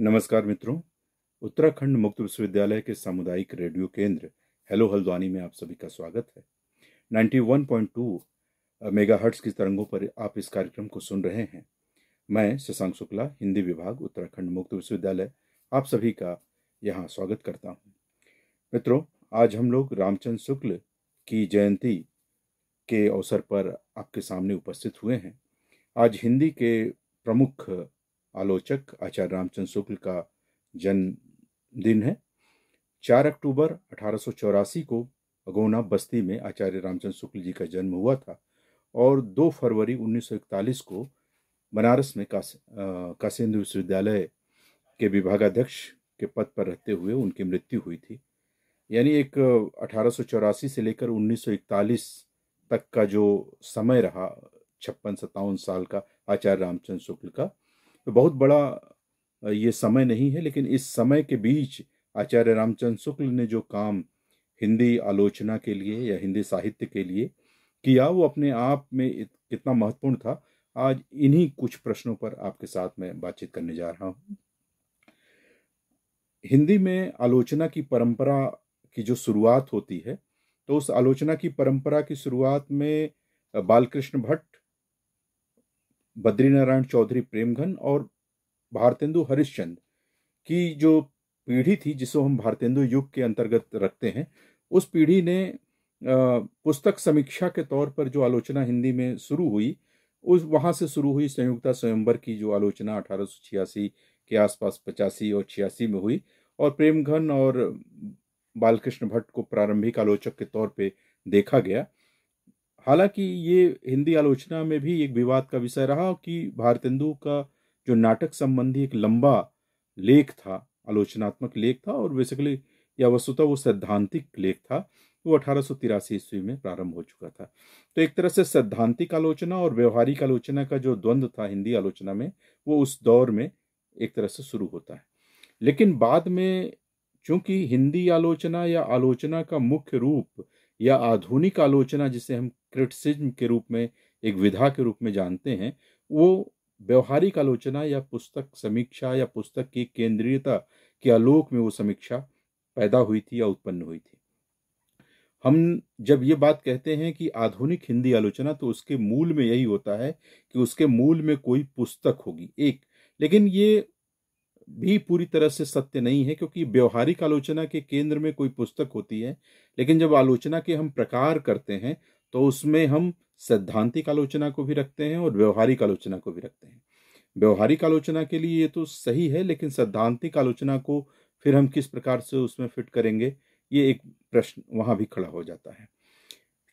नमस्कार मित्रों उत्तराखंड मुक्त विश्वविद्यालय के सामुदायिक रेडियो केंद्र हेलो हल्द्वानी में आप सभी का स्वागत है 91.2 मेगाहर्ट्ज की तरंगों पर आप इस कार्यक्रम को सुन रहे हैं मैं शशांक शुक्ला हिंदी विभाग उत्तराखंड मुक्त विश्वविद्यालय आप सभी का यहाँ स्वागत करता हूँ मित्रों आज हम लोग रामचंद्र शुक्ल की जयंती के अवसर पर आपके सामने उपस्थित हुए हैं आज हिंदी के प्रमुख आलोचक आचार्य रामचंद्र शुक्ल का जन्मदिन है चार अक्टूबर अठारह को अगोना बस्ती में आचार्य रामचंद्र शुक्ल जी का जन्म हुआ था और 2 फरवरी 1941 को बनारस में कास, कासेंद्र विश्वविद्यालय के विभागाध्यक्ष के पद पर रहते हुए उनकी मृत्यु हुई थी यानी एक अठारह से लेकर 1941 तक का जो समय रहा छप्पन सत्तावन साल का आचार्य रामचंद्र शुक्ल का तो बहुत बड़ा ये समय नहीं है लेकिन इस समय के बीच आचार्य रामचंद्र शुक्ल ने जो काम हिंदी आलोचना के लिए या हिंदी साहित्य के लिए किया वो अपने आप में कितना महत्वपूर्ण था आज इन्हीं कुछ प्रश्नों पर आपके साथ मैं बातचीत करने जा रहा हूँ हिंदी में आलोचना की परंपरा की जो शुरुआत होती है तो उस आलोचना की परंपरा की शुरुआत में बालकृष्ण भट्ट बद्रीनारायण चौधरी प्रेमघन और भारतेंदु हरिश्चंद की जो पीढ़ी थी जिसे हम भारतेंदु युग के अंतर्गत रखते हैं उस पीढ़ी ने पुस्तक समीक्षा के तौर पर जो आलोचना हिंदी में शुरू हुई उस वहाँ से शुरू हुई संयुक्ता स्वयंवर की जो आलोचना अठारह के आसपास पचासी और छियासी में हुई और प्रेमघन और बालकृष्ण भट्ट को प्रारंभिक आलोचक के तौर पे देखा गया हालांकि ये हिंदी आलोचना में भी एक विवाद का विषय रहा कि भारतेंदु का जो नाटक संबंधी एक लंबा लेख था आलोचनात्मक लेख था और बेसिकली या वस्तुतः वो सैद्धांतिक लेख था वो अठारह ईस्वी में प्रारंभ हो चुका था तो एक तरह से सैद्धांतिक आलोचना और व्यवहारिक आलोचना का जो द्वंद्व था हिंदी आलोचना में वो उस दौर में एक तरह से शुरू होता है लेकिन बाद में चूंकि हिंदी आलोचना या आलोचना का मुख्य रूप या आधुनिक आलोचना जिसे हम क्रिटिसिज्म के रूप में एक विधा के रूप में जानते हैं वो व्यवहारिक आलोचना या पुस्तक समीक्षा या पुस्तक की केंद्रीयता के आलोक में वो समीक्षा पैदा हुई थी या उत्पन्न हुई थी हम जब ये बात कहते हैं कि आधुनिक हिंदी आलोचना तो उसके मूल में यही होता है कि उसके मूल में कोई पुस्तक होगी एक लेकिन ये भी पूरी तरह से सत्य नहीं है क्योंकि व्यवहारिक आलोचना के केंद्र में कोई पुस्तक होती है लेकिन जब आलोचना के हम प्रकार करते हैं तो उसमें हम सैद्धांतिक आलोचना को भी रखते हैं और व्यवहारिक आलोचना को भी रखते हैं व्यवहारिक आलोचना के लिए ये तो सही है लेकिन सैद्धांतिक आलोचना को फिर हम किस प्रकार से उसमें फिट करेंगे ये एक प्रश्न वहाँ भी खड़ा हो जाता है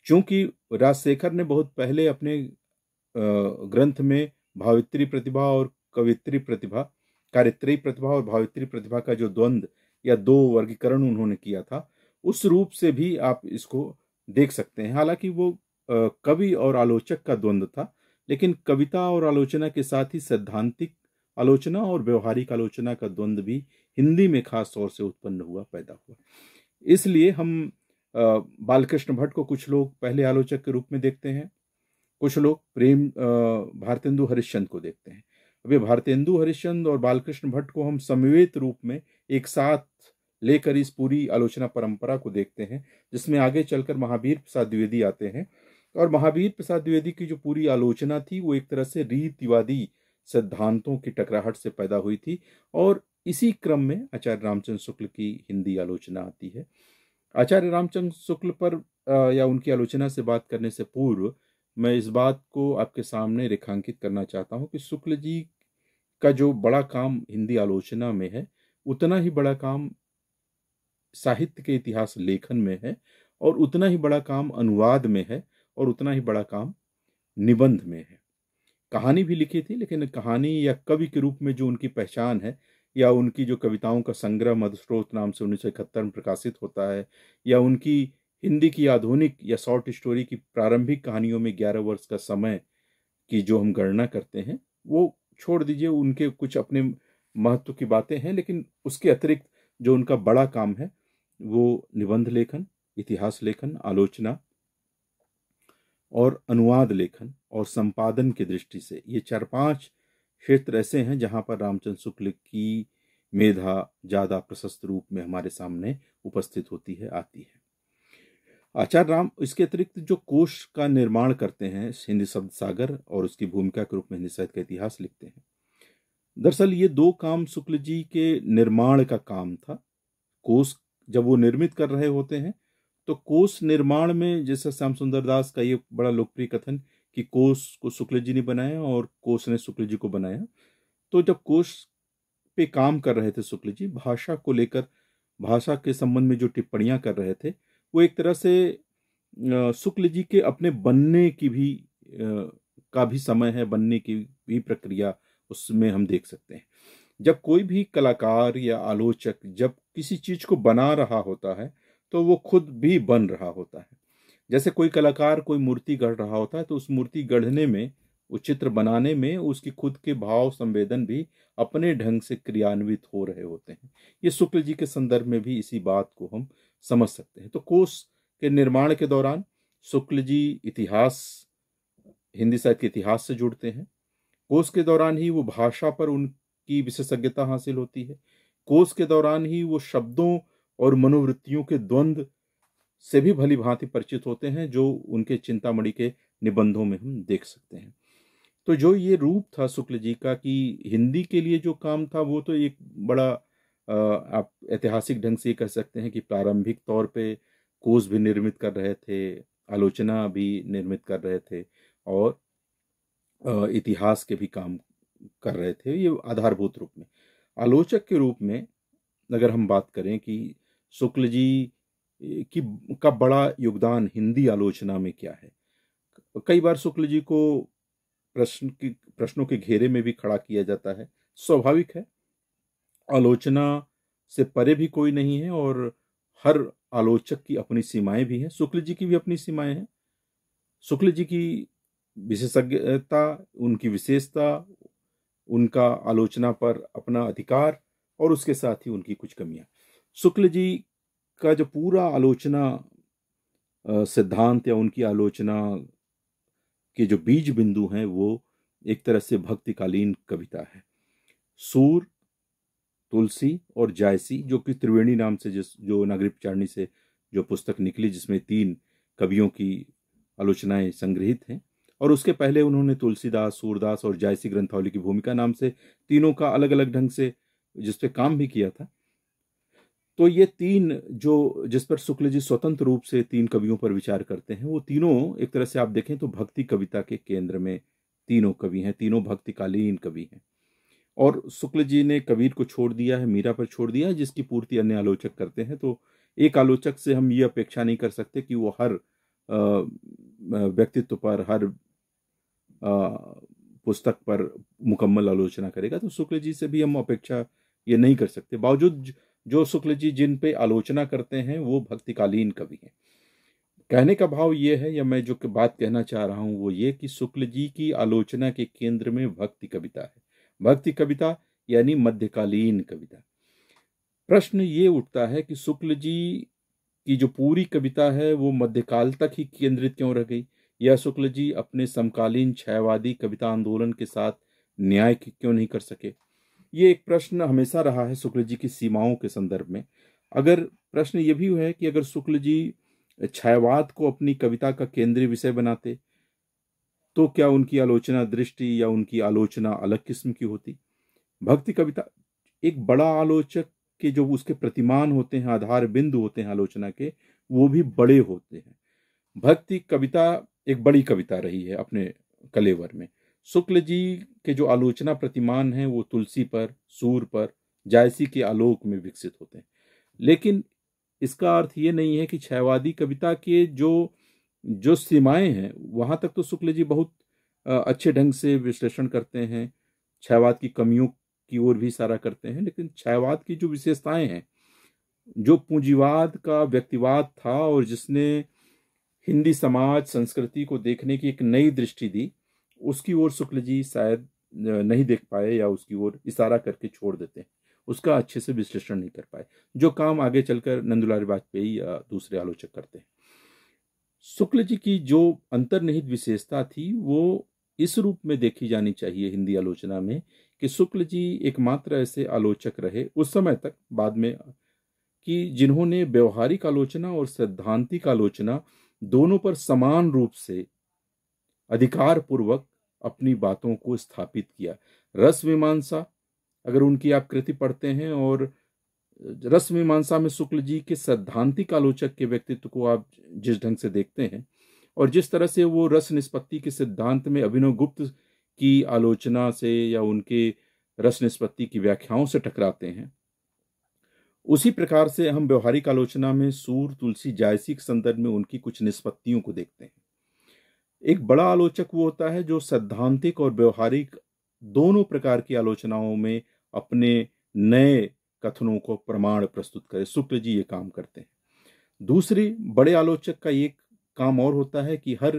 चूंकि राजशेखर ने बहुत पहले अपने ग्रंथ में भावित्री प्रतिभा और कवित्री प्रतिभा कार्यत्री प्रतिभा और भावित्री प्रतिभा का जो द्वंद्व या दो वर्गीकरण उन्होंने किया था उस रूप से भी आप इसको देख सकते हैं हालांकि वो कवि और आलोचक का द्वंद्व था लेकिन कविता और आलोचना के साथ ही सैद्धांतिक आलोचना और व्यवहारिक आलोचना का द्वंद्व भी हिंदी में खास तौर से उत्पन्न हुआ पैदा हुआ इसलिए हम बालकृष्ण भट्ट को कुछ लोग पहले आलोचक के रूप में देखते हैं कुछ लोग प्रेम भारतेंदु हरिश्चंद को देखते हैं अभी भारतेंदु हरिश्चंद और बालकृष्ण भट्ट को हम समवेत रूप में एक साथ लेकर इस पूरी आलोचना परंपरा को देखते हैं जिसमें आगे चलकर महावीर प्रसाद द्विवेदी आते हैं और महावीर प्रसाद द्विवेदी की जो पूरी आलोचना थी वो एक तरह से रीतिवादी सिद्धांतों की टकराहट से पैदा हुई थी और इसी क्रम में आचार्य रामचंद्र शुक्ल की हिंदी आलोचना आती है आचार्य रामचंद्र शुक्ल पर या उनकी आलोचना से बात करने से पूर्व मैं इस बात को आपके सामने रेखांकित करना चाहता हूँ कि शुक्ल जी का जो बड़ा काम हिंदी आलोचना में है उतना ही बड़ा काम साहित्य के इतिहास लेखन में है और उतना ही बड़ा काम अनुवाद में है और उतना ही बड़ा काम निबंध में है कहानी भी लिखी थी लेकिन कहानी या कवि के रूप में जो उनकी पहचान है या उनकी जो कविताओं का संग्रह मधुस्रोत नाम से उन्नीस में प्रकाशित होता है या उनकी हिंदी की आधुनिक या शॉर्ट स्टोरी की प्रारंभिक कहानियों में ग्यारह वर्ष का समय की जो हम गणना करते हैं वो छोड़ दीजिए उनके कुछ अपने महत्व की बातें हैं लेकिन उसके अतिरिक्त जो उनका बड़ा काम है वो निबंध लेखन इतिहास लेखन आलोचना और अनुवाद लेखन और संपादन की दृष्टि से ये चार पांच क्षेत्र ऐसे हैं जहाँ पर रामचंद्र शुक्ल की मेधा ज़्यादा प्रशस्त रूप में हमारे सामने उपस्थित होती है आती है आचार्य राम इसके अतिरिक्त जो कोश का निर्माण करते हैं हिंदी शब्द सागर और उसकी भूमिका के रूप में हिंदी साहित्य का इतिहास लिखते हैं दरअसल ये दो काम शुक्ल जी के निर्माण का काम था कोश जब वो निर्मित कर रहे होते हैं तो कोश निर्माण में जैसा श्याम सुंदर दास का ये बड़ा लोकप्रिय कथन कि कोश को शुक्ल जी ने बनाया और कोश ने शुक्ल जी को बनाया तो जब कोश पे काम कर रहे थे शुक्ल जी भाषा को लेकर भाषा के संबंध में जो टिप्पणियां कर रहे थे वो एक तरह से शुक्ल जी के अपने बनने की भी का भी समय है बनने की भी प्रक्रिया उसमें हम देख सकते हैं जब कोई भी कलाकार या आलोचक जब किसी चीज़ को बना रहा होता है तो वो खुद भी बन रहा होता है जैसे कोई कलाकार कोई मूर्ति गढ़ रहा होता है तो उस मूर्ति गढ़ने में वो चित्र बनाने में उसकी खुद के भाव संवेदन भी अपने ढंग से क्रियान्वित हो रहे होते हैं ये शुक्ल जी के संदर्भ में भी इसी बात को हम समझ सकते हैं तो कोष के निर्माण के दौरान शुक्ल जी इतिहास हिंदी साहित्य के इतिहास से जुड़ते हैं कोष के दौरान ही वो भाषा पर उनकी विशेषज्ञता हासिल होती है कोष के दौरान ही वो शब्दों और मनोवृत्तियों के द्वंद से भी भली भांति परिचित होते हैं जो उनके चिंतामणि के निबंधों में हम देख सकते हैं तो जो ये रूप था शुक्ल जी का कि हिंदी के लिए जो काम था वो तो एक बड़ा आप ऐतिहासिक ढंग से ये कह सकते हैं कि प्रारंभिक तौर पे कोष भी निर्मित कर रहे थे आलोचना भी निर्मित कर रहे थे और इतिहास के भी काम कर रहे थे ये आधारभूत रूप में आलोचक के रूप में अगर हम बात करें कि शुक्ल जी की का बड़ा योगदान हिंदी आलोचना में क्या है कई बार शुक्ल जी को प्रश्न की प्रश्नों के घेरे में भी खड़ा किया जाता है स्वाभाविक है आलोचना से परे भी कोई नहीं है और हर आलोचक की अपनी सीमाएं भी हैं शुक्ल जी की भी अपनी सीमाएं हैं शुक्ल जी की विशेषज्ञता उनकी विशेषता उनका आलोचना पर अपना अधिकार और उसके साथ ही उनकी कुछ कमियां शुक्ल जी का जो पूरा आलोचना सिद्धांत या उनकी आलोचना के जो बीज बिंदु हैं वो एक तरह से भक्तिकालीन कविता है सूर तुलसी और जायसी जो कि त्रिवेणी नाम से जिस जो नागरिक चारणी से जो पुस्तक निकली जिसमें तीन कवियों की आलोचनाएं संग्रहित हैं और उसके पहले उन्होंने तुलसीदास सूरदास और जायसी ग्रंथावली की भूमिका नाम से तीनों का अलग अलग ढंग से जिस पर काम भी किया था तो ये तीन जो जिस पर शुक्ल जी स्वतंत्र रूप से तीन कवियों पर विचार करते हैं वो तीनों एक तरह से आप देखें तो भक्ति कविता के केंद्र में तीनों कवि हैं तीनों भक्तिकालीन कवि हैं और शुक्ल जी ने कबीर को छोड़ दिया है मीरा पर छोड़ दिया है जिसकी पूर्ति अन्य आलोचक करते हैं तो एक आलोचक से हम ये अपेक्षा नहीं कर सकते कि वो हर व्यक्तित्व पर हर पुस्तक पर मुकम्मल आलोचना करेगा तो शुक्ल जी से भी हम अपेक्षा ये नहीं कर सकते बावजूद जो शुक्ल जी जिन पे आलोचना करते हैं वो भक्तिकालीन कवि हैं कहने का भाव ये है या मैं जो बात कहना चाह रहा हूँ वो ये कि शुक्ल जी की आलोचना के केंद्र में भक्ति कविता है भक्ति कविता यानी मध्यकालीन कविता प्रश्न ये उठता है कि शुक्ल जी की जो पूरी कविता है वो मध्यकाल तक ही केंद्रित क्यों रह गई या शुक्ल जी अपने समकालीन छयवादी कविता आंदोलन के साथ न्याय क्यों नहीं कर सके ये एक प्रश्न हमेशा रहा है शुक्ल जी की सीमाओं के संदर्भ में अगर प्रश्न ये भी है कि अगर शुक्ल जी छायावाद को अपनी कविता का केंद्रीय विषय बनाते तो क्या उनकी आलोचना दृष्टि या उनकी आलोचना अलग किस्म की होती भक्ति कविता एक बड़ा आलोचक के जो उसके प्रतिमान होते हैं आधार बिंदु होते हैं आलोचना के वो भी बड़े होते हैं भक्ति कविता एक बड़ी कविता रही है अपने कलेवर में शुक्ल जी के जो आलोचना प्रतिमान हैं वो तुलसी पर सूर पर जायसी के आलोक में विकसित होते हैं लेकिन इसका अर्थ ये नहीं है कि छयवादी कविता के जो जो सीमाएं हैं वहाँ तक तो शुक्ल जी बहुत अच्छे ढंग से विश्लेषण करते हैं छयवाद की कमियों की ओर भी इशारा करते हैं लेकिन छयवाद की जो विशेषताएं हैं जो पूंजीवाद का व्यक्तिवाद था और जिसने हिंदी समाज संस्कृति को देखने की एक नई दृष्टि दी उसकी ओर शुक्ल जी शायद नहीं देख पाए या उसकी ओर इशारा करके छोड़ देते हैं उसका अच्छे से विश्लेषण नहीं कर पाए जो काम आगे चलकर नंदुलाल वाजपेयी या दूसरे आलोचक करते हैं शुक्ल जी की जो अंतर्निहित विशेषता थी वो इस रूप में देखी जानी चाहिए हिंदी आलोचना में कि शुक्ल जी एकमात्र ऐसे आलोचक रहे उस समय तक बाद में कि जिन्होंने व्यवहारिक आलोचना और सैद्धांतिक आलोचना दोनों पर समान रूप से अधिकार पूर्वक अपनी बातों को स्थापित किया रस मीमांसा अगर उनकी आप कृति पढ़ते हैं और रस मीमांसा में शुक्ल जी के सैद्धांतिक आलोचक के व्यक्तित्व को आप जिस ढंग से देखते हैं और जिस तरह से वो रस निष्पत्ति के सिद्धांत में अभिनव गुप्त की आलोचना से या उनके रस निष्पत्ति की व्याख्याओं से टकराते हैं उसी प्रकार से हम व्यवहारिक आलोचना में सूर तुलसी जायसी के संदर्भ में उनकी कुछ निष्पत्तियों को देखते हैं एक बड़ा आलोचक वो होता है जो सैद्धांतिक और व्यवहारिक दोनों प्रकार की आलोचनाओं में अपने नए कथनों को प्रमाण प्रस्तुत करें शुक्ल जी ये काम करते हैं दूसरे बड़े आलोचक का एक काम और होता है कि हर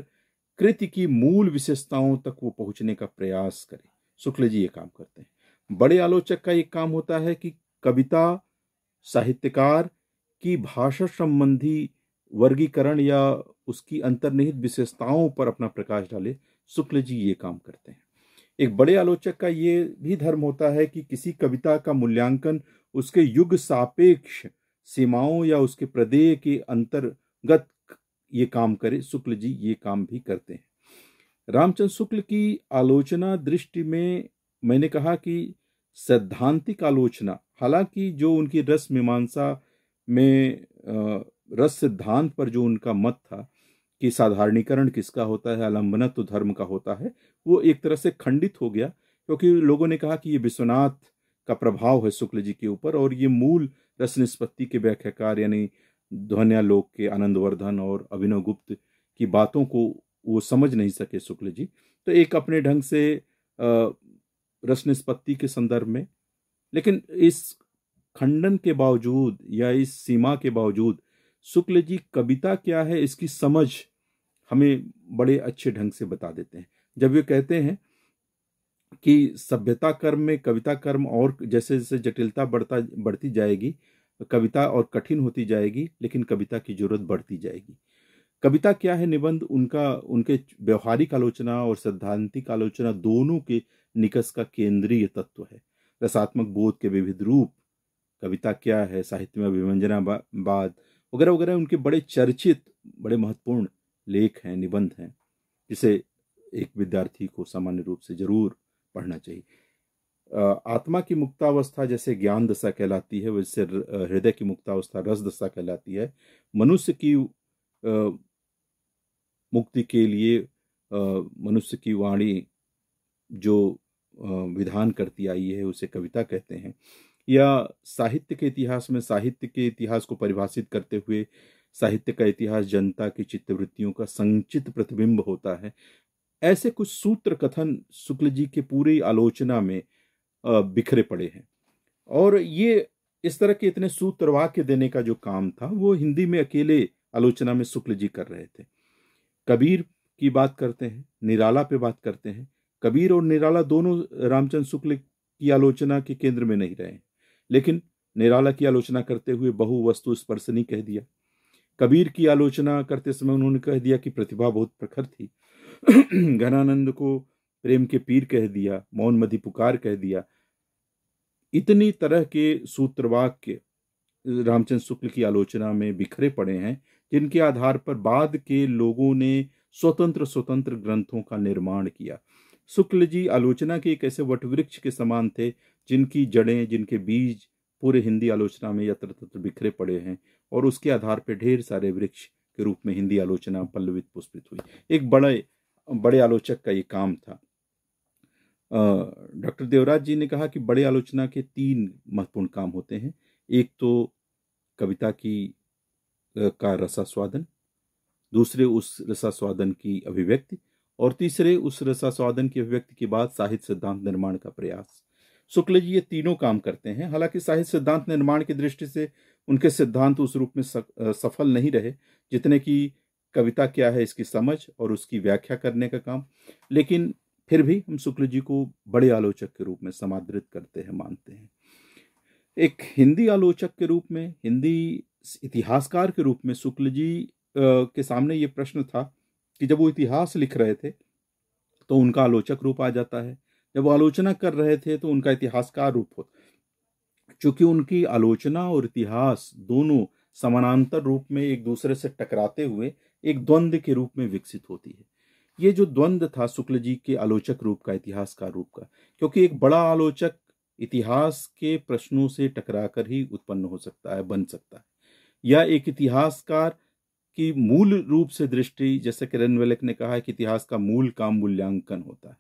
कृति की मूल विशेषताओं तक वो पहुंचने का प्रयास करे शुक्ल जी ये काम करते हैं बड़े आलोचक का एक काम होता है कि कविता साहित्यकार की भाषा संबंधी वर्गीकरण या उसकी अंतर्निहित विशेषताओं पर अपना प्रकाश डाले शुक्ल जी ये काम करते हैं एक बड़े आलोचक का ये भी धर्म होता है कि किसी कविता का मूल्यांकन उसके युग सापेक्ष सीमाओं या उसके प्रदेय के अंतर्गत ये काम करे शुक्ल जी ये काम भी करते हैं रामचंद्र शुक्ल की आलोचना दृष्टि में मैंने कहा कि सैद्धांतिक आलोचना हालांकि जो उनकी रस मीमांसा में रस सिद्धांत पर जो उनका मत था कि साधारणीकरण किसका होता है आलम्बना तो धर्म का होता है वो एक तरह से खंडित हो गया क्योंकि लोगों ने कहा कि ये विश्वनाथ का प्रभाव है शुक्ल जी के ऊपर और ये मूल रस निष्पत्ति के व्याख्याकार यानी ध्वनियालोक के आनंदवर्धन और अभिनव गुप्त की बातों को वो समझ नहीं सके शुक्ल जी तो एक अपने ढंग से रस निष्पत्ति के संदर्भ में लेकिन इस खंडन के बावजूद या इस सीमा के बावजूद शुक्ल जी कविता क्या है इसकी समझ हमें बड़े अच्छे ढंग से बता देते हैं जब ये कहते हैं कि सभ्यता कर्म में कविता कर्म और जैसे जैसे जटिलता बढ़ता बढ़ती जाएगी कविता और कठिन होती जाएगी लेकिन कविता की जरूरत बढ़ती जाएगी कविता क्या है निबंध उनका उनके व्यवहारिक आलोचना और सैद्धांतिक आलोचना दोनों के निकस का केंद्रीय तत्व है रसात्मक बोध के विविध रूप कविता क्या है साहित्य में अभिव्यंजना बाद वगैरह वगैरह उनके बड़े चर्चित बड़े महत्वपूर्ण लेख हैं निबंध हैं जिसे एक विद्यार्थी को सामान्य रूप से जरूर पढ़ना चाहिए आत्मा की मुक्तावस्था जैसे ज्ञान दशा कहलाती है वैसे हृदय की मुक्तावस्था रस दशा कहलाती है मनुष्य की मुक्ति के लिए मनुष्य की वाणी जो विधान करती आई है उसे कविता कहते हैं या साहित्य के इतिहास में साहित्य के इतिहास को परिभाषित करते हुए साहित्य का इतिहास जनता की चित्तवृत्तियों का संचित प्रतिबिंब होता है ऐसे कुछ सूत्र कथन शुक्ल जी के पूरी आलोचना में बिखरे पड़े हैं और ये इस तरह के इतने सूत्र वाक्य देने का जो काम था वो हिंदी में अकेले आलोचना में शुक्ल जी कर रहे थे कबीर की बात करते हैं निराला पे बात करते हैं कबीर और निराला दोनों रामचंद्र शुक्ल की आलोचना के केंद्र में नहीं रहे लेकिन निराला की आलोचना करते हुए बहु वस्तु स्पर्शनी कह दिया कबीर की आलोचना करते समय उन्होंने कह दिया कि प्रतिभा बहुत प्रखर थी घनानंद को प्रेम के पीर कह दिया मौन मधि पुकार कह दिया इतनी तरह के सूत्रवाक्य रामचंद्र शुक्ल की आलोचना में बिखरे पड़े हैं जिनके आधार पर बाद के लोगों ने स्वतंत्र स्वतंत्र ग्रंथों का निर्माण किया शुक्ल जी आलोचना के एक ऐसे वटवृक्ष के समान थे जिनकी जड़ें जिनके बीज पूरे हिंदी आलोचना में यत्र तत्र बिखरे पड़े हैं और उसके आधार पर ढेर सारे वृक्ष के रूप में हिंदी आलोचना पल्लवित पुष्पित हुई एक बड़े बड़े आलोचक का ये काम था डॉक्टर देवराज जी ने कहा कि बड़े आलोचना के तीन महत्वपूर्ण काम होते हैं एक तो कविता की का रसास्वादन दूसरे उस रसास्वादन की अभिव्यक्ति और तीसरे उस रसास्वादन की अभिव्यक्ति के बाद साहित्य सिद्धांत निर्माण का प्रयास शुक्ल जी ये तीनों काम करते हैं हालांकि साहित्य सिद्धांत निर्माण की दृष्टि से उनके सिद्धांत उस रूप में सफल नहीं रहे जितने की कविता क्या है इसकी समझ और उसकी व्याख्या करने का काम लेकिन फिर भी हम शुक्ल जी को बड़े आलोचक के रूप में समादृत करते हैं मानते हैं एक हिंदी आलोचक के रूप में हिंदी इतिहासकार के रूप में शुक्ल जी के सामने ये प्रश्न था कि जब वो इतिहास लिख रहे थे तो उनका आलोचक रूप आ जाता है जब वो आलोचना कर रहे थे तो उनका इतिहासकार रूप हो चूंकि उनकी आलोचना और इतिहास दोनों समानांतर रूप में एक दूसरे से टकराते हुए एक द्वंद्व के रूप में विकसित होती है ये जो द्वंद्व था शुक्ल जी के आलोचक रूप का इतिहासकार रूप का क्योंकि एक बड़ा आलोचक इतिहास के प्रश्नों से टकराकर ही उत्पन्न हो सकता है बन सकता है या एक इतिहासकार की मूल रूप से दृष्टि जैसे कि वेलक ने कहा है कि इतिहास का मूल काम मूल्यांकन होता है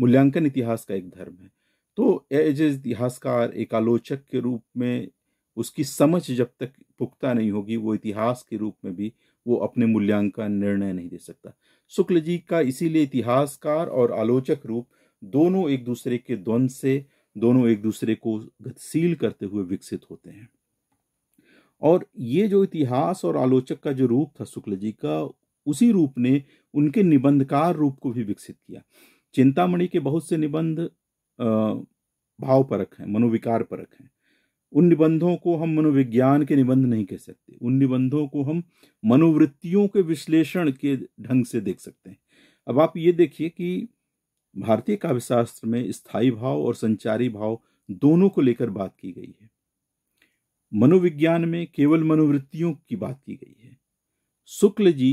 मूल्यांकन इतिहास का एक धर्म है तो एज एज इतिहासकार एक आलोचक के रूप में उसकी समझ जब तक पुख्ता नहीं होगी वो इतिहास के रूप में भी वो अपने मूल्यांकन निर्णय नहीं दे सकता शुक्ल जी का इसीलिए इतिहासकार और आलोचक रूप दोनों एक दूसरे के द्वंद से दोनों एक दूसरे को गतिशील करते हुए विकसित होते हैं और ये जो इतिहास और आलोचक का जो रूप था शुक्ल जी का उसी रूप ने उनके निबंधकार रूप को भी विकसित किया चिंतामणि के बहुत से निबंध भावपरक हैं मनोविकार परक हैं उन निबंधों को हम मनोविज्ञान के निबंध नहीं कह सकते उन निबंधों को हम मनोवृत्तियों के विश्लेषण के ढंग से देख सकते हैं अब आप ये देखिए कि भारतीय काव्यशास्त्र में स्थायी भाव और संचारी भाव दोनों को लेकर बात की गई है मनोविज्ञान में केवल मनोवृत्तियों की बात की गई है शुक्ल जी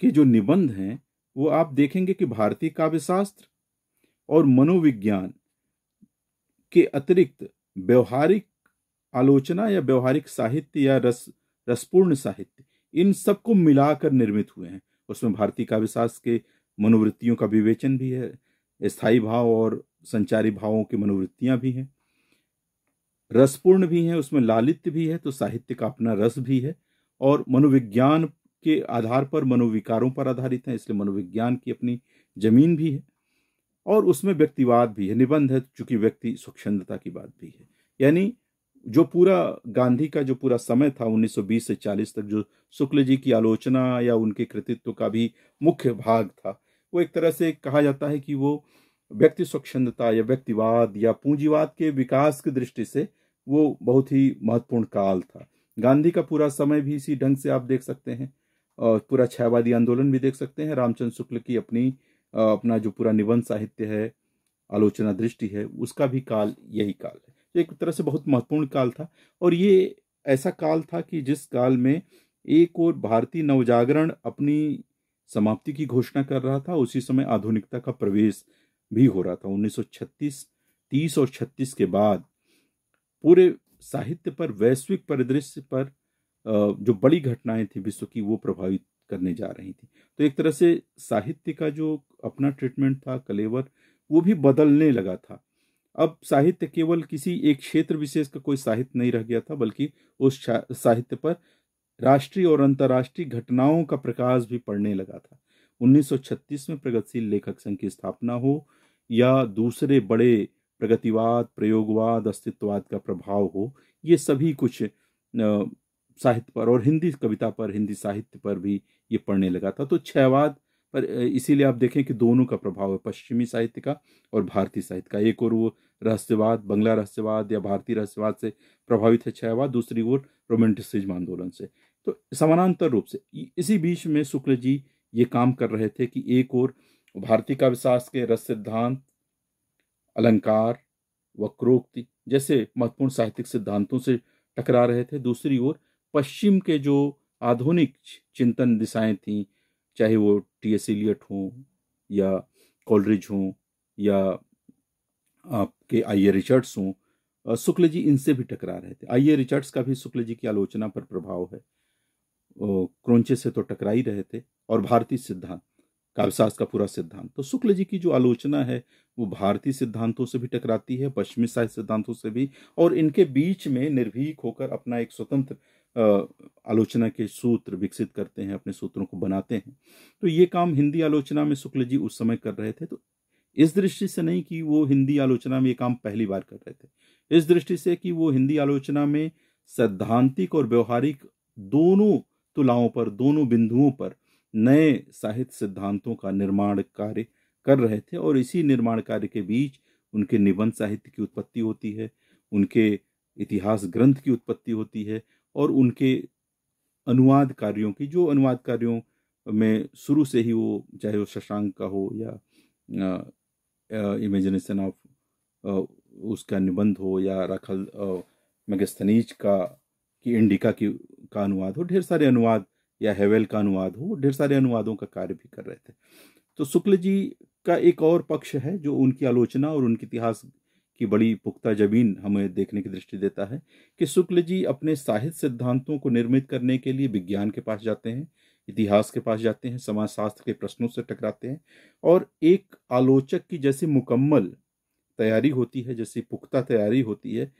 के जो निबंध हैं वो आप देखेंगे कि भारतीय काव्यशास्त्र और मनोविज्ञान के अतिरिक्त व्यवहारिक आलोचना या व्यवहारिक साहित्य या रस रसपूर्ण साहित्य इन सबको मिलाकर निर्मित हुए हैं उसमें भारतीय काव्यशास्त्र के मनोवृत्तियों का विवेचन भी है स्थायी भाव और संचारी भावों की मनोवृत्तियां भी हैं रसपूर्ण भी हैं उसमें लालित्य भी है तो साहित्य का अपना रस भी है और मनोविज्ञान के आधार पर मनोविकारों पर आधारित हैं इसलिए मनोविज्ञान की अपनी जमीन भी है और उसमें व्यक्तिवाद भी है निबंध है चूंकि व्यक्ति स्वच्छंदता की बात भी है यानी जो पूरा गांधी का जो पूरा समय था 1920 से 40 तक जो शुक्ल जी की आलोचना या उनके कृतित्व का भी मुख्य भाग था वो एक तरह से कहा जाता है कि वो व्यक्ति स्वच्छंदता या व्यक्तिवाद या पूंजीवाद के विकास की दृष्टि से वो बहुत ही महत्वपूर्ण काल था गांधी का पूरा समय भी इसी ढंग से आप देख सकते हैं और पूरा छायावादी आंदोलन भी देख सकते हैं रामचंद्र शुक्ल की अपनी अपना जो पूरा निबंध साहित्य है आलोचना दृष्टि है उसका भी काल यही काल है तो एक तरह से बहुत महत्वपूर्ण काल था और ये ऐसा काल था कि जिस काल में एक और भारतीय नवजागरण अपनी समाप्ति की घोषणा कर रहा था उसी समय आधुनिकता का प्रवेश भी हो रहा था 1936 30 और 36 के बाद पूरे साहित्य पर वैश्विक परिदृश्य पर जो बड़ी घटनाएं थी विश्व की वो प्रभावित करने जा रही थी तो एक तरह से साहित्य का जो अपना ट्रीटमेंट था कलेवर वो भी बदलने लगा था अब साहित्य केवल किसी एक क्षेत्र विशेष का कोई साहित्य नहीं रह गया था बल्कि उस साहित्य पर राष्ट्रीय और अंतर्राष्ट्रीय घटनाओं का प्रकाश भी पड़ने लगा था 1936 में प्रगतिशील लेखक संघ की स्थापना हो या दूसरे बड़े प्रगतिवाद प्रयोगवाद अस्तित्ववाद का प्रभाव हो ये सभी कुछ साहित्य पर और हिंदी कविता पर हिंदी साहित्य पर भी ये पढ़ने लगा था तो छयवाद पर इसीलिए आप देखें कि दोनों का प्रभाव है पश्चिमी साहित्य का और भारतीय साहित्य का एक और वो रहस्यवाद बंगला रहस्यवाद या भारतीय रहस्यवाद से प्रभावित है छयवाद दूसरी ओर रोमेंटिसिज्म आंदोलन से तो समानांतर रूप से इसी बीच में शुक्ल जी ये काम कर रहे थे कि एक और भारतीय का विश्वास के रस सिद्धांत अलंकार वक्रोक्ति जैसे महत्वपूर्ण साहित्यिक सिद्धांतों से टकरा रहे थे दूसरी ओर पश्चिम के जो आधुनिक चिंतन दिशाएं थीं चाहे वो टी एस एलियट हों या कॉलरिज हों या आपके आई ए रिचर्ड्स हों शुक्ल जी इनसे भी टकरा रहे थे आई ए रिचर्ड्स का भी शुक्ल जी की आलोचना पर प्रभाव है क्रोंचे से तो टकरा ही रहे थे और भारतीय सिद्धांत काव्यशास का पूरा सिद्धांत तो शुक्ल जी की जो आलोचना है वो भारतीय सिद्धांतों से भी टकराती है पश्चिमी साहित्य सिद्धांतों से भी और इनके बीच में निर्भीक होकर अपना एक स्वतंत्र आलोचना के सूत्र विकसित करते हैं अपने सूत्रों को बनाते हैं तो ये काम हिंदी आलोचना में शुक्ल जी उस समय कर रहे थे तो इस दृष्टि से नहीं कि वो हिंदी आलोचना में ये काम पहली बार कर रहे थे इस दृष्टि से कि वो हिंदी आलोचना में सैद्धांतिक और व्यवहारिक दोनों तुलाओं पर दोनों बिंदुओं पर नए साहित्य सिद्धांतों का निर्माण कार्य कर रहे थे और इसी निर्माण कार्य के बीच उनके निबंध साहित्य की उत्पत्ति होती है उनके इतिहास ग्रंथ की उत्पत्ति होती है और उनके अनुवाद कार्यों की जो अनुवाद कार्यों में शुरू से ही वो चाहे वो शशांक का हो या इमेजिनेशन ऑफ उसका निबंध हो या रखल मगस्तनीज का कि इंडिका की का अनुवाद हो ढेर सारे अनुवाद या हेवेल का अनुवाद हो ढेर सारे अनुवादों का कार्य भी कर रहे थे तो शुक्ल जी का एक और पक्ष है जो उनकी आलोचना और उनके इतिहास की बड़ी पुख्ता जमीन हमें देखने की दृष्टि देता है कि शुक्ल जी अपने साहित्य सिद्धांतों को निर्मित करने के लिए विज्ञान के पास जाते हैं इतिहास के पास जाते हैं समाजशास्त्र के प्रश्नों से टकराते हैं और एक आलोचक की जैसी मुकम्मल तैयारी होती है जैसी पुख्ता तैयारी होती है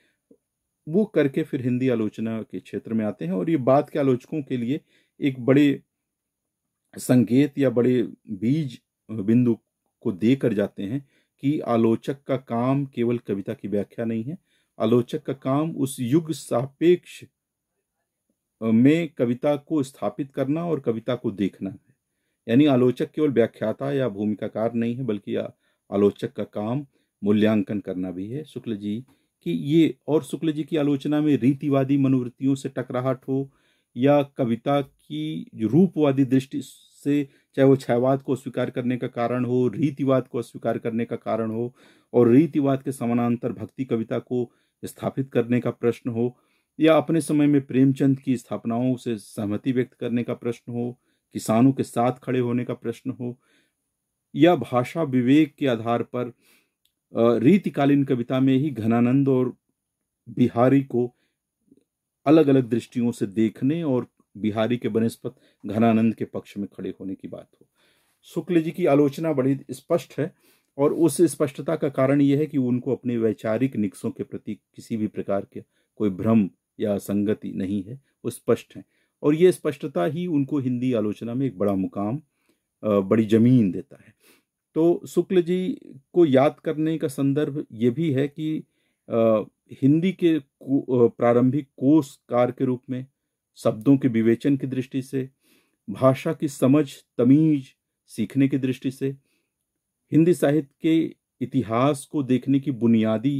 वो करके फिर हिंदी आलोचना के क्षेत्र में आते हैं और ये बात के आलोचकों के लिए एक बड़े संकेत या बड़े बीज बिंदु को दे कर जाते हैं कि आलोचक का काम केवल कविता की व्याख्या नहीं है आलोचक का काम उस युग सापेक्ष में कविता को स्थापित करना और कविता को देखना है यानी आलोचक केवल व्याख्याता या भूमिकाकार नहीं है बल्कि आलोचक का काम मूल्यांकन करना भी है शुक्ल जी कि ये और शुक्ल जी की आलोचना में रीतिवादी मनोवृत्तियों से टकराहट हो या कविता की रूपवादी दृष्टि से चाहे वो छयवाद को अस्वीकार करने का कारण हो रीतिवाद को अस्वीकार करने का कारण हो और रीतिवाद के समानांतर भक्ति कविता को स्थापित करने का प्रश्न हो या अपने समय में प्रेमचंद की स्थापनाओं से सहमति व्यक्त करने का प्रश्न हो किसानों के साथ खड़े होने का प्रश्न हो या भाषा विवेक के आधार पर रीतिकालीन कविता में ही घनानंद और बिहारी को अलग अलग दृष्टियों से देखने और बिहारी के बनस्पत घनानंद के पक्ष में खड़े होने की बात हो शुक्ल जी की आलोचना बड़ी स्पष्ट है और उस स्पष्टता का कारण यह है कि उनको अपने वैचारिक निक्सों के प्रति किसी भी प्रकार के कोई भ्रम या संगति नहीं है वो स्पष्ट हैं और ये स्पष्टता ही उनको हिंदी आलोचना में एक बड़ा मुकाम बड़ी जमीन देता है तो शुक्ल जी को याद करने का संदर्भ ये भी है कि हिंदी के प्रारंभिक कोशकार के रूप में शब्दों के विवेचन की दृष्टि से भाषा की समझ तमीज सीखने की दृष्टि से हिंदी साहित्य के इतिहास को देखने की बुनियादी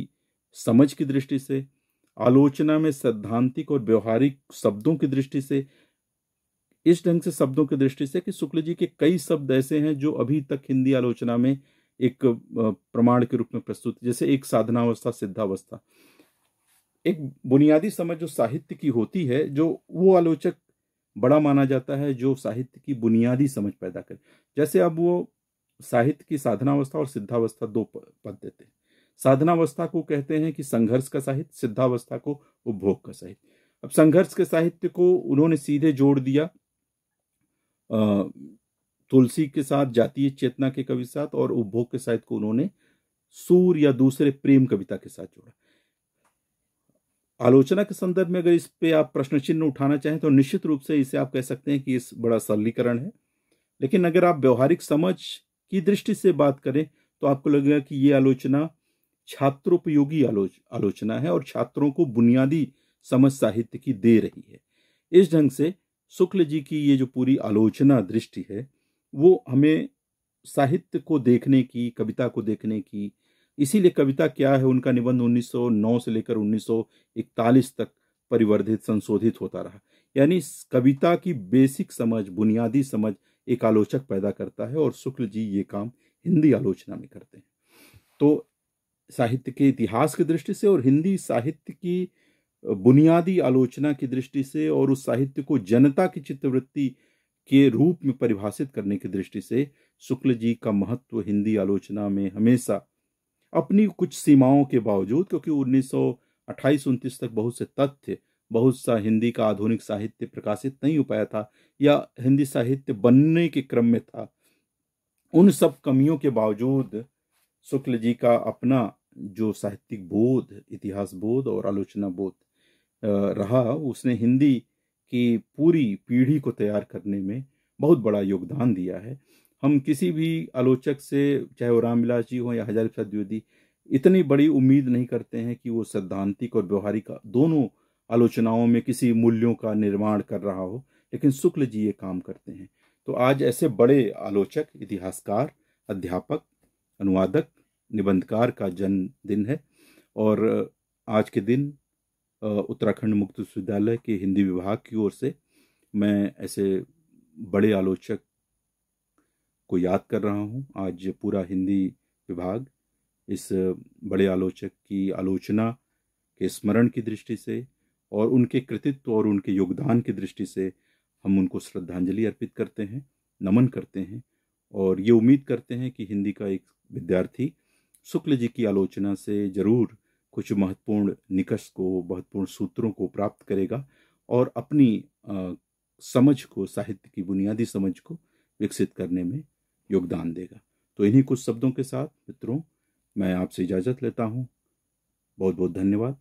समझ की दृष्टि से आलोचना में सैद्धांतिक और व्यवहारिक शब्दों की दृष्टि से इस ढंग से शब्दों की दृष्टि से कि शुक्ल जी के कई शब्द ऐसे हैं जो अभी तक हिंदी आलोचना में एक प्रमाण के रूप में प्रस्तुत जैसे एक साधनावस्था सिद्धावस्था एक बुनियादी समझ जो साहित्य की होती है जो वो आलोचक बड़ा माना जाता है जो साहित्य की बुनियादी समझ पैदा करे जैसे अब वो साहित्य की साधनावस्था और सिद्धावस्था दो पद देते हैं साधनावस्था को कहते हैं कि संघर्ष का साहित्य सिद्धावस्था को उपभोग का साहित्य अब संघर्ष के साहित्य को उन्होंने सीधे जोड़ दिया तुलसी के साथ जातीय चेतना के कवि साथ और उपभोग के साहित्य को उन्होंने सूर या दूसरे प्रेम कविता के साथ जोड़ा आलोचना के संदर्भ में अगर इस पे आप प्रश्न चिन्ह उठाना चाहें तो निश्चित रूप से इसे आप कह सकते हैं कि इस बड़ा सरलीकरण है लेकिन अगर आप व्यवहारिक समझ की दृष्टि से बात करें तो आपको लगेगा कि ये आलोचना छात्रोपयोगी आलोच आलोचना है और छात्रों को बुनियादी समझ साहित्य की दे रही है इस ढंग से शुक्ल जी की ये जो पूरी आलोचना दृष्टि है वो हमें साहित्य को देखने की कविता को देखने की इसीलिए कविता क्या है उनका निबंध 1909 से लेकर 1941 तक परिवर्धित संशोधित होता रहा यानी कविता की बेसिक समझ बुनियादी समझ एक आलोचक पैदा करता है और शुक्ल जी ये काम हिंदी आलोचना में करते हैं तो साहित्य के इतिहास की दृष्टि से और हिंदी साहित्य की बुनियादी आलोचना की दृष्टि से और उस साहित्य को जनता की चित्तवृत्ति के रूप में परिभाषित करने की दृष्टि से शुक्ल जी का महत्व हिंदी आलोचना में हमेशा अपनी कुछ सीमाओं के बावजूद क्योंकि उन्नीस सौ अट्ठाईस तक बहुत से तथ्य बहुत सा हिंदी का आधुनिक साहित्य प्रकाशित नहीं हो पाया था या हिंदी साहित्य बनने के क्रम में था उन सब कमियों के बावजूद शुक्ल जी का अपना जो साहित्यिक बोध इतिहास बोध और आलोचना बोध रहा उसने हिंदी की पूरी पीढ़ी को तैयार करने में बहुत बड़ा योगदान दिया है हम किसी भी आलोचक से चाहे वो रामविलास जी हों या हजारी प्रसाद द्विवेदी इतनी बड़ी उम्मीद नहीं करते हैं कि वो सैद्धांतिक और व्यवहारिक दोनों आलोचनाओं में किसी मूल्यों का निर्माण कर रहा हो लेकिन शुक्ल जी ये काम करते हैं तो आज ऐसे बड़े आलोचक इतिहासकार अध्यापक अनुवादक निबंधकार का जन्मदिन है और आज के दिन उत्तराखंड मुक्त विश्वविद्यालय के हिंदी विभाग की ओर से मैं ऐसे बड़े आलोचक को याद कर रहा हूँ आज पूरा हिंदी विभाग इस बड़े आलोचक की आलोचना के स्मरण की दृष्टि से और उनके कृतित्व और उनके योगदान की दृष्टि से हम उनको श्रद्धांजलि अर्पित करते हैं नमन करते हैं और ये उम्मीद करते हैं कि हिंदी का एक विद्यार्थी शुक्ल जी की आलोचना से ज़रूर कुछ महत्वपूर्ण निकष को महत्वपूर्ण सूत्रों को प्राप्त करेगा और अपनी आ, समझ को साहित्य की बुनियादी समझ को विकसित करने में योगदान देगा तो इन्हीं कुछ शब्दों के साथ मित्रों मैं आपसे इजाज़त लेता हूँ बहुत बहुत धन्यवाद